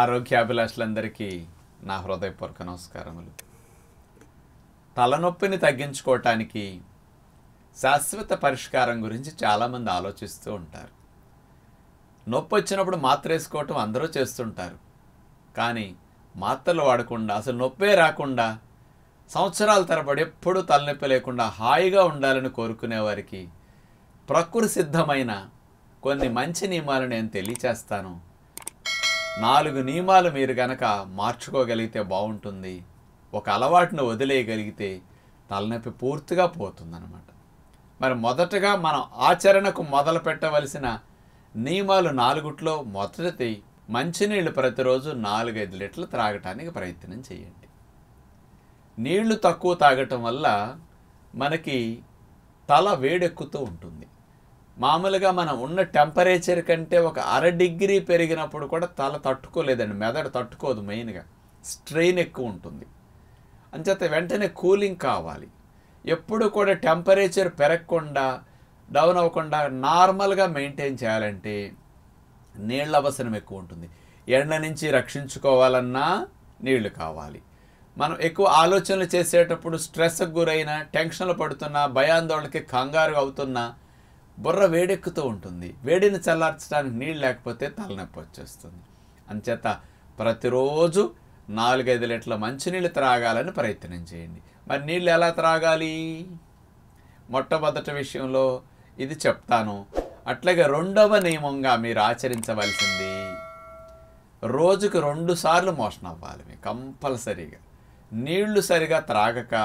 ఆరోగ్యాభిలాషులందరికీ నా హృదయపూర్వక నమస్కారములు తలనొప్పిని తగ్గించుకోవటానికి శాశ్వత పరిష్కారం గురించి చాలామంది ఆలోచిస్తూ ఉంటారు నొప్పి వచ్చినప్పుడు మాత్ర వేసుకోవటం అందరూ చేస్తుంటారు కానీ మాత్రలు వాడకుండా అసలు నొప్పే రాకుండా సంవత్సరాల తరబడి ఎప్పుడూ తలనొప్పి లేకుండా హాయిగా ఉండాలని కోరుకునేవారికి ప్రకృతి సిద్ధమైన కొన్ని మంచి నియమాలు నేను తెలియచేస్తాను నాలుగు నియమాలు మీరు గనక మార్చుకోగలిగితే బాగుంటుంది ఒక అలవాటును వదిలేయగలిగితే తలనొప్పి పూర్తిగా పోతుందన్నమాట మరి మొదటగా మనం ఆచరణకు మొదలు పెట్టవలసిన నియమాలు నాలుగుట్లో మొదటిది మంచినీళ్ళు ప్రతిరోజు నాలుగైదు లీటర్లు త్రాగటానికి ప్రయత్నం చేయండి నీళ్లు తక్కువ తాగటం వల్ల మనకి తల వేడెక్కుతూ ఉంటుంది మామూలుగా మనం ఉన్న టెంపరేచర్ కంటే ఒక అర డిగ్రీ పెరిగినప్పుడు కూడా తల తట్టుకోలేదండి మెదడు తట్టుకోదు మెయిన్గా స్ట్రెయిన్ ఎక్కువ ఉంటుంది అంచేత వెంటనే కూలింగ్ కావాలి ఎప్పుడు కూడా టెంపరేచర్ పెరగకుండా డౌన్ అవ్వకుండా నార్మల్గా మెయింటైన్ చేయాలంటే నీళ్ళ అవసరం ఎక్కువ ఉంటుంది ఎండ నుంచి రక్షించుకోవాలన్నా నీళ్లు కావాలి మనం ఎక్కువ ఆలోచనలు చేసేటప్పుడు స్ట్రెస్కి గురైన టెన్షన్లు పడుతున్నా భయాందోళనకి కంగారు అవుతున్నా బుర్ర వేడెక్కుతూ ఉంటుంది వేడిని చల్లార్చడానికి నీళ్ళు లేకపోతే తలనొప్పి వచ్చేస్తుంది అంచేత ప్రతిరోజు నాలుగైదు లీటర్ల మంచినీళ్ళు త్రాగాలని ప్రయత్నం చేయండి మరి నీళ్ళు ఎలా త్రాగాలి మొట్టమొదటి విషయంలో ఇది చెప్తాను అట్లాగే రెండవ నియమంగా మీరు ఆచరించవలసింది రోజుకు రెండు సార్లు మోషన్ అవ్వాలి మీకు కంపల్సరీగా నీళ్లు సరిగా త్రాగక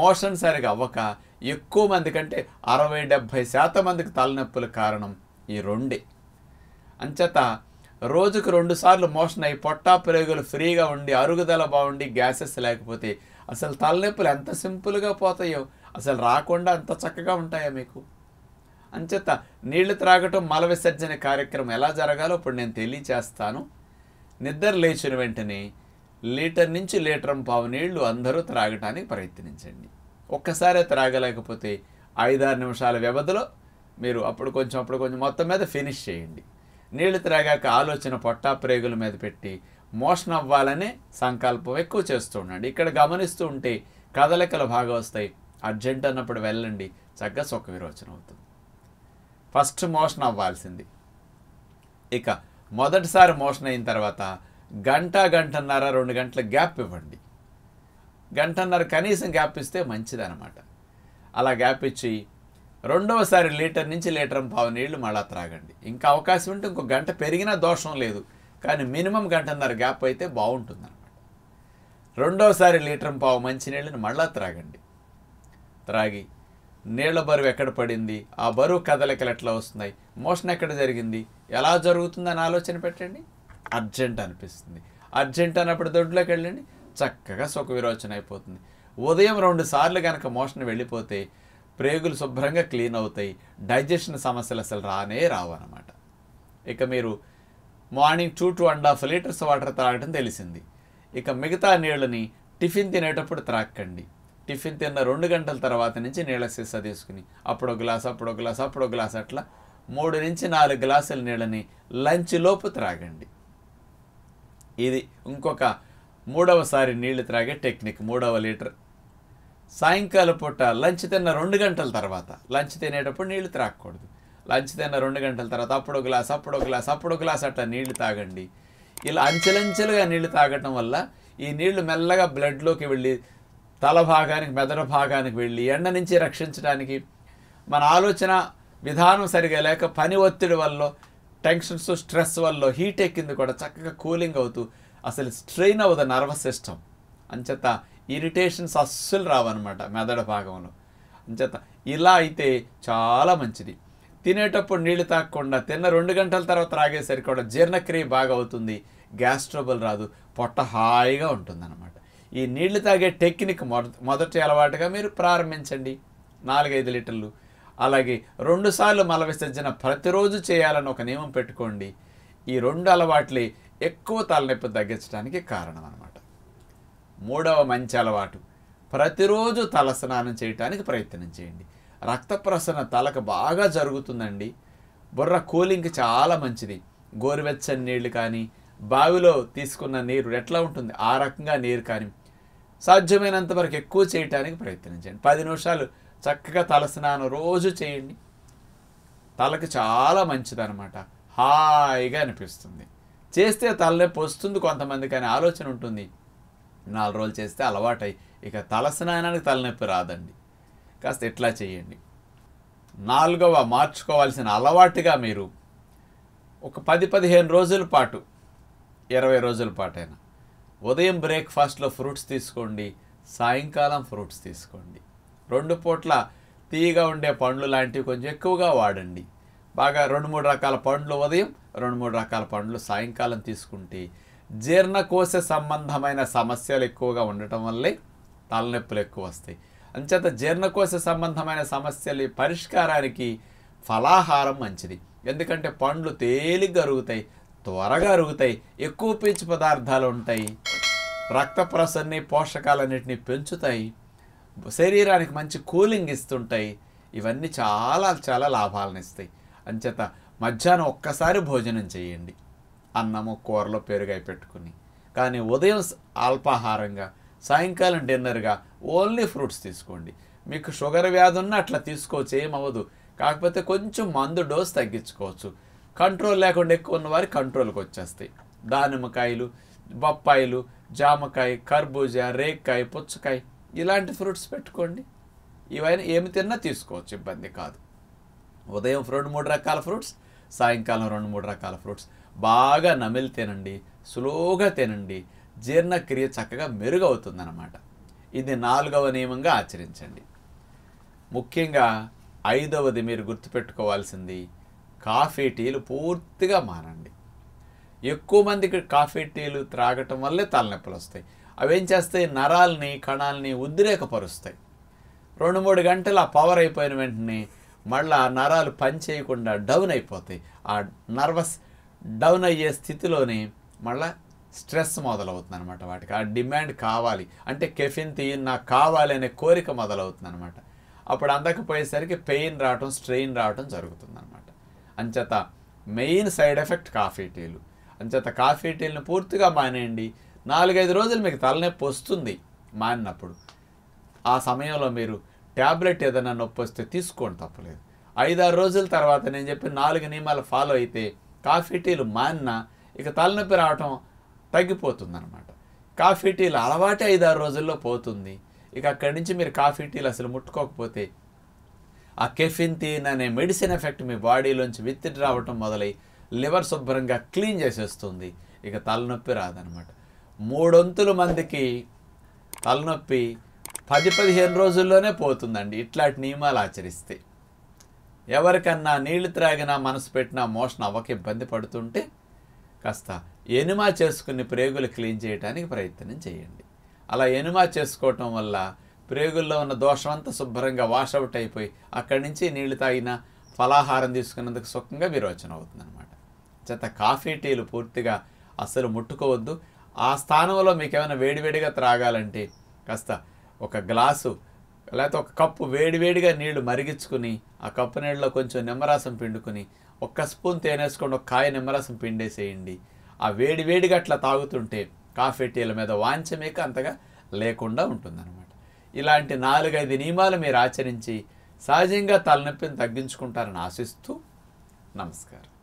మోషన్ సరిగా అవ్వక ఎక్కువ మంది కంటే అరవై డెబ్భై శాతం మందికి తలనొప్పుల కారణం ఈ రెండే అంచేత రోజుకు రెండుసార్లు మోషన్ అయ్యి పొట్టా పెరుగులు ఫ్రీగా ఉండి అరుగుదల బాగుండి గ్యాసెస్ లేకపోతే అసలు తలనొప్పులు ఎంత సింపుల్గా పోతాయో అసలు రాకుండా అంత చక్కగా ఉంటాయా మీకు అంచేత నీళ్లు త్రాగటం మల విసర్జన కార్యక్రమం ఎలా జరగాలో ఇప్పుడు నేను తెలియచేస్తాను నిద్ర లేచిన వెంటనే లీటర్ నుంచి లీటర్ పావు నీళ్లు అందరూ త్రాగటానికి ప్రయత్నించండి ఒక్కసారే త్రాగలేకపోతే ఐదారు నిమిషాల వ్యవధిలో మీరు అప్పుడు కొంచెం అప్పుడు కొంచెం మొత్తం మీద ఫినిష్ చేయండి నీళ్లు త్రాగాక ఆలోచన పొట్టా ప్రేగుల మీద పెట్టి మోషన్ అవ్వాలనే సంకల్పం ఎక్కువ చేస్తూ ఉండండి ఇక్కడ గమనిస్తూ ఉంటే కదలికలు బాగా వస్తాయి అర్జెంట్ అన్నప్పుడు వెళ్ళండి చక్కగా సుఖ విరోచన అవుతుంది ఫస్ట్ మోషన్ అవ్వాల్సింది ఇక మొదటిసారి మోషన్ అయిన తర్వాత గంట గంటన్నర రెండు గంటల గ్యాప్ ఇవ్వండి గంటన్నర కనీసం గ్యాప్ ఇస్తే మంచిదనమాట అలా గ్యాప్ ఇచ్చి రెండవసారి లీటర్ నుంచి లీటర్ పావు నీళ్లు మళ్ళా త్రాగండి ఇంకా అవకాశం ఉంటే ఇంకో గంట పెరిగినా దోషం లేదు కానీ మినిమం గంటన్నర గ్యాప్ అయితే అనమాట రెండవసారి లీటర్ పావు మంచినీళ్ళని మళ్ళా త్రాగండి త్రాగి నీళ్ల బరువు ఎక్కడ పడింది ఆ బరువు కదలికలు ఎట్లా వస్తున్నాయి మోషన్ ఎక్కడ జరిగింది ఎలా జరుగుతుందని ఆలోచన పెట్టండి అర్జెంట్ అనిపిస్తుంది అర్జెంట్ అన్నప్పుడు దొడ్లోకి వెళ్ళండి చక్కగా సుఖ విరోచన అయిపోతుంది ఉదయం రెండు సార్లు కనుక మోషన్ వెళ్ళిపోతే ప్రేగులు శుభ్రంగా క్లీన్ అవుతాయి డైజెషన్ సమస్యలు అసలు రానే రావు అనమాట ఇక మీరు morning two two and half litres water త్రాగటం తెలిసింది ఇక మిగతా నీళ్ళని టిఫిన్ తినేటప్పుడు త్రాక్కండి టిఫిన్ తిన్న రెండు గంటల తర్వాత నుంచి నీళ్ళ సీసా తీసుకుని అప్పుడు ఒక గ్లాస్ అప్పుడు ఒక గ్లాస్ అప్పుడు ఒక గ్లాస్ అట్లా మూడు నుంచి నాలుగు గ్లాసుల నీళ్ళని లంచ్ లోపు త్రాగండి ఇది ఇంకొక మూడవసారి నీళ్లు త్రాగే టెక్నిక్ మూడవ లీటర్ సాయంకాల పూట లంచ్ తిన్న రెండు గంటల తర్వాత లంచ్ తినేటప్పుడు నీళ్లు త్రాగకూడదు లంచ్ తిన్న రెండు గంటల తర్వాత అప్పుడు గ్లాస్ అప్పుడు గ్లాస్ అప్పుడు గ్లాస్ అట్లా నీళ్లు తాగండి ఇలా అంచెలంచెలుగా నీళ్లు తాగటం వల్ల ఈ నీళ్లు మెల్లగా బ్లడ్లోకి వెళ్ళి తల భాగానికి మెదడు భాగానికి వెళ్ళి ఎండ నుంచి రక్షించడానికి మన ఆలోచన విధానం సరిగా లేక పని ఒత్తిడి వల్ల టెన్షన్స్ స్ట్రెస్ వల్ల హీట్ ఎక్కింది కూడా చక్కగా కూలింగ్ అవుతూ అసలు స్ట్రెయిన్ అవ్వదు నర్వస్ సిస్టమ్ అంచేత ఇరిటేషన్స్ అస్సలు రావన్నమాట మెదడు భాగంలో అంచేత ఇలా అయితే చాలా మంచిది తినేటప్పుడు నీళ్లు తాగకుండా తిన్న రెండు గంటల తర్వాత త్రాగేసరికి కూడా జీర్ణక్రియ బాగా అవుతుంది గ్యాస్ ట్రబుల్ రాదు పొట్ట హాయిగా ఉంటుందన్నమాట ఈ నీళ్లు తాగే టెక్నిక్ మొదటి అలవాటుగా మీరు ప్రారంభించండి నాలుగైదు లీటర్లు అలాగే రెండుసార్లు మల విసర్జన ప్రతిరోజు చేయాలని ఒక నియమం పెట్టుకోండి ఈ రెండు అలవాట్లే ఎక్కువ తలనొప్పి తగ్గించడానికి కారణం అనమాట మూడవ మంచి అలవాటు ప్రతిరోజు తల స్నానం చేయటానికి ప్రయత్నం చేయండి రక్త ప్రసరణ తలకు బాగా జరుగుతుందండి బుర్ర కూలింగ్కి చాలా మంచిది గోరువెచ్చని నీళ్లు కానీ బావిలో తీసుకున్న నీరు ఎట్లా ఉంటుంది ఆ రకంగా నీరు కానీ సాధ్యమైనంత వరకు ఎక్కువ చేయటానికి ప్రయత్నం చేయండి పది నిమిషాలు చక్కగా తల స్నానం రోజు చేయండి తలకు చాలా మంచిదనమాట హాయిగా అనిపిస్తుంది చేస్తే తలనొప్పి వస్తుంది కొంతమందికి అనే ఆలోచన ఉంటుంది నాలుగు రోజులు చేస్తే అలవాటై ఇక స్నానానికి తలనొప్పి రాదండి కాస్త ఇట్లా చేయండి నాలుగవ మార్చుకోవాల్సిన అలవాటుగా మీరు ఒక పది పదిహేను రోజుల పాటు ఇరవై రోజుల పాటైనా ఉదయం బ్రేక్ఫాస్ట్లో ఫ్రూట్స్ తీసుకోండి సాయంకాలం ఫ్రూట్స్ తీసుకోండి రెండు పూట్ల తీయగా ఉండే పండ్లు లాంటివి కొంచెం ఎక్కువగా వాడండి బాగా రెండు మూడు రకాల పండ్లు ఉదయం రెండు మూడు రకాల పండ్లు సాయంకాలం తీసుకుంటే జీర్ణకోశ సంబంధమైన సమస్యలు ఎక్కువగా ఉండటం వల్లే తలనొప్పులు ఎక్కువ వస్తాయి అంచేత జీర్ణకోశ సంబంధమైన సమస్యల పరిష్కారానికి ఫలాహారం మంచిది ఎందుకంటే పండ్లు తేలిగ్గా అరుగుతాయి త్వరగా అరుగుతాయి ఎక్కువ పీచు పదార్థాలు ఉంటాయి రక్త ప్రసన్ని పోషకాలన్నింటినీ పెంచుతాయి శరీరానికి మంచి కూలింగ్ ఇస్తుంటాయి ఇవన్నీ చాలా చాలా లాభాలను ఇస్తాయి అంచేత మధ్యాహ్నం ఒక్కసారి భోజనం చేయండి అన్నము కూరలో పేరుగా పెట్టుకుని కానీ ఉదయం అల్పాహారంగా సాయంకాలం డిన్నర్గా ఓన్లీ ఫ్రూట్స్ తీసుకోండి మీకు షుగర్ వ్యాధి ఉన్న అట్లా తీసుకోవచ్చు ఏమవ్వదు కాకపోతే కొంచెం మందు డోస్ తగ్గించుకోవచ్చు కంట్రోల్ లేకుండా ఎక్కువ ఉన్నవారు కంట్రోల్కి వచ్చేస్తాయి దానిమ్మకాయలు బొప్పాయిలు జామకాయ కర్బూజా రేక్కాయ పుచ్చకాయ ఇలాంటి ఫ్రూట్స్ పెట్టుకోండి ఇవైనా ఏమి తిన్నా తీసుకోవచ్చు ఇబ్బంది కాదు ఉదయం రెండు మూడు రకాల ఫ్రూట్స్ సాయంకాలం రెండు మూడు రకాల ఫ్రూట్స్ బాగా నమిలి తినండి స్లోగా తినండి జీర్ణక్రియ చక్కగా మెరుగవుతుందన్నమాట ఇది నాలుగవ నియమంగా ఆచరించండి ముఖ్యంగా ఐదవది మీరు గుర్తుపెట్టుకోవాల్సింది కాఫీ టీలు పూర్తిగా మానండి ఎక్కువ మందికి కాఫీ టీలు త్రాగటం వల్లే తలనొప్పులు వస్తాయి అవేం చేస్తాయి నరాలని కణాలని ఉద్రేకపరుస్తాయి రెండు మూడు గంటలు ఆ పవర్ అయిపోయిన వెంటనే మళ్ళీ ఆ నరాలు పని చేయకుండా డౌన్ అయిపోతాయి ఆ నర్వస్ డౌన్ అయ్యే స్థితిలోనే మళ్ళీ స్ట్రెస్ మొదలవుతుంది అనమాట వాటికి ఆ డిమాండ్ కావాలి అంటే కెఫిన్ తీయన్ నాకు కావాలి అనే కోరిక మొదలవుతుంది అనమాట అప్పుడు అందకపోయేసరికి పెయిన్ రావటం స్ట్రెయిన్ రావటం జరుగుతుంది అనమాట అంచేత మెయిన్ సైడ్ ఎఫెక్ట్ కాఫీ టీలు అంచేత కాఫీ టీలను పూర్తిగా మానేయండి నాలుగైదు రోజులు మీకు తలనొప్పి వస్తుంది మానినప్పుడు ఆ సమయంలో మీరు ట్యాబ్లెట్ ఏదైనా నొప్పి వస్తే తీసుకోండి తప్పలేదు ఐదారు రోజుల తర్వాత నేను చెప్పిన నాలుగు నియమాలు ఫాలో అయితే కాఫీ టీలు మాన్నా ఇక తలనొప్పి రావటం తగ్గిపోతుందన్నమాట కాఫీ టీలు అలవాటే ఐదారు రోజుల్లో పోతుంది ఇక అక్కడి నుంచి మీరు కాఫీ టీలు అసలు ముట్టుకోకపోతే ఆ కెఫిన్ తీన్ అనే మెడిసిన్ ఎఫెక్ట్ మీ బాడీలోంచి విత్తిడి రావటం మొదలై లివర్ శుభ్రంగా క్లీన్ చేసేస్తుంది ఇక తలనొప్పి రాదనమాట మూడొంతుల మందికి తలనొప్పి పది పదిహేను రోజుల్లోనే పోతుందండి ఇట్లాంటి నియమాలు ఆచరిస్తే ఎవరికన్నా నీళ్లు త్రాగినా మనసు పెట్టినా మోషన్ అవ్వక ఇబ్బంది పడుతుంటే కాస్త ఎనుమా చేసుకుని ప్రేగులు క్లీన్ చేయడానికి ప్రయత్నం చేయండి అలా ఎనుమా చేసుకోవటం వల్ల ప్రేగుల్లో ఉన్న దోషం అంతా శుభ్రంగా వాషౌట్ అయిపోయి అక్కడి నుంచి నీళ్లు తాగిన ఫలాహారం తీసుకున్నందుకు సుఖంగా విరోచన అవుతుందన్నమాట చేత కాఫీ టీలు పూర్తిగా అసలు ముట్టుకోవద్దు ఆ స్థానంలో మీకు ఏమైనా వేడివేడిగా త్రాగాలంటే కాస్త ఒక గ్లాసు లేకపోతే ఒక కప్పు వేడివేడిగా నీళ్లు మరిగించుకుని ఆ కప్పు నీళ్ళలో కొంచెం నిమ్మరసం పిండుకుని ఒక్క స్పూన్ తేనేసుకొని ఒక కాయ నిమ్మరసం పిండేసేయండి ఆ వేడి వేడిగా అట్లా తాగుతుంటే కాఫీ టీల మీద వాంచమేక అంతగా లేకుండా ఉంటుందన్నమాట ఇలాంటి నాలుగైదు నియమాలు మీరు ఆచరించి సహజంగా తలనొప్పిని తగ్గించుకుంటారని ఆశిస్తూ నమస్కారం